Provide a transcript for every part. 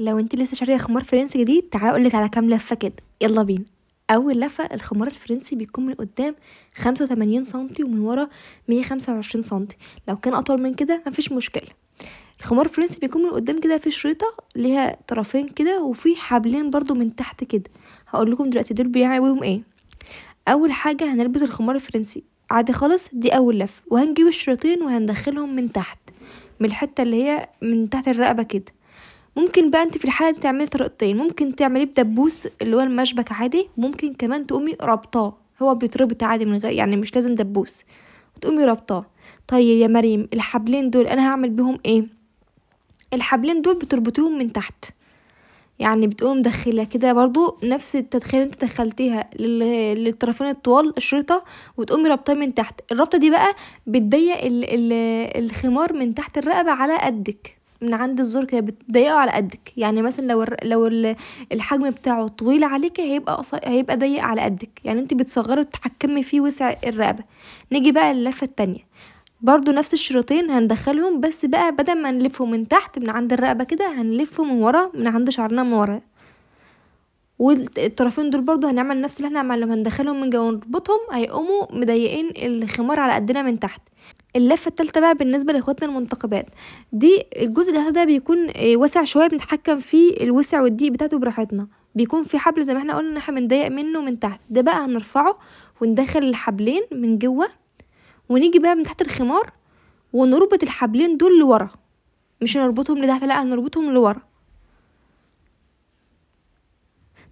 لو انت لسه شاريه خمار فرنسي جديد تعالى اقولك على كام لفه كده يلا بينا اول لفه الخمار الفرنسي بيكون من قدام 85 سنتي ومن ورا 125 سنتي لو كان اطول من كده مفيش مشكله الخمار الفرنسي بيكون من قدام كده في شريطه ليها طرفين كده وفي حبلين برضو من تحت كده هقول لكم دلوقتي دول بيعملوهم ايه اول حاجه هنلبس الخمار الفرنسي عادي خالص دي اول لفه وهنجيب الشريطين وهندخلهم من تحت من الحته اللي هي من تحت الرقبه كده ممكن بقى انت في الحاله دي تعملي طريقتين ممكن تعمليه بدبوس اللي هو المشبك عادي ممكن كمان تقومي رابطاه هو بيتربط عادي من غير يعني مش لازم دبوس تقومي رابطاه طيب يا مريم الحبلين دول انا هعمل بيهم ايه الحبلين دول بتربطيهم من تحت يعني بتقوم مدخلة كده برضو نفس التدخيل انت دخلتيها للطرفين الطوال الشريطة وتقومي رابطاه من تحت الرابطة دي بقى بتضيق الخمار من تحت الرقبة على قدك من عند الزور كده بتضيقه على قدك يعني مثلا لو لو الحجم بتاعه طويل عليك هيبقى أص... هيبقى ضيق على قدك يعني انت بتصغري وتتحكمي فيه وسع الرقبه نيجي بقى اللفه التانية برضو نفس الشريطين هندخلهم بس بقى بدل ما نلفهم من تحت من عند الرقبه كده هنلفهم من ورا من عند شعرنا من ورا والطرفين دول برضو هنعمل نفس اللي احنا عملناه هندخلهم من جوه ونربطهم هيقوموا مضيقين الخمار على قدنا من تحت اللفه الثالثه بقى بالنسبه لاخواتنا المنتخبات دي الجزء ده, ده بيكون آه، واسع شويه بنتحكم فيه الوسع والضيق بتاعته براحتنا بيكون في حبل زي ما احنا قلنا ان احنا بنضيق منه من تحت ده بقى هنرفعه وندخل الحبلين من جوه ونيجي بقى من تحت الخمار ونربط الحبلين دول لورا مش هنربطهم لتحت لا هنربطهم لورا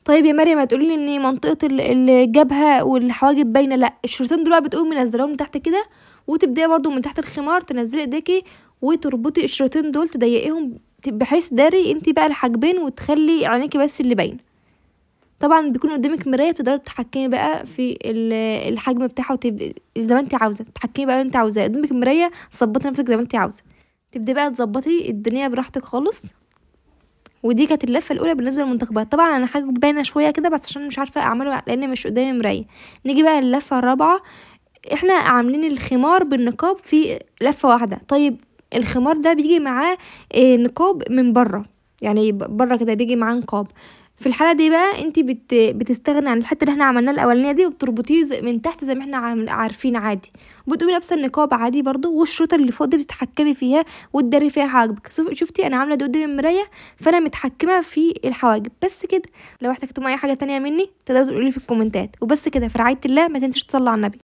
طيب يا مريم هتقولي ان منطقه الجبهه والحواجب باينه لا الشريطين دول بقى بتقومي منزلاهم من تحت كده وتبداي برضو من تحت الخمار تنزلي ايديكي وتربطي الشريطين دول تضيقيهم بحيث داري انت بقى الحاجبين وتخلي عينيكي بس اللي باينه طبعا بيكون قدامك مرايه بتقدري تتحكمي بقى في الحجم بتاعها زي ما انت عاوزه تتحكمي بقى اللي انت عاوزاه قدامك مرايه ظبطي نفسك زي ما انت عاوزه تبدي بقى تظبطي الدنيا براحتك خالص ودي كانت اللفه الاولى بالنسبه للمنتخبات طبعا انا حاجه باينه شويه كده بس عشان مش عارفه اعمله لان مش قدامي مرايه نيجي بقى للفه الرابعه احنا عاملين الخمار بالنقاب في لفه واحده طيب الخمار ده بيجي معاه آه، نقاب من بره يعني بره كده بيجي معاه نقاب في الحاله دي بقى انت بت... بتستغني عن الحته اللي احنا عملناها الاولانيه دي وبتربطيه من تحت زي ما احنا عارفين عادي وبتقومي لابسه النقاب عادي برضو والشرطه اللي فوق دي بتتحكمي فيها وتداري فيها حواجبك شفتي انا عامله ده قدام المرايه فانا متحكمه في الحواجب بس كده لو احتجتم اي حاجه تانية مني تقدروا تقولولي في الكومنتات وبس كده في رعايه الله ما تنسيش تصلي على النبي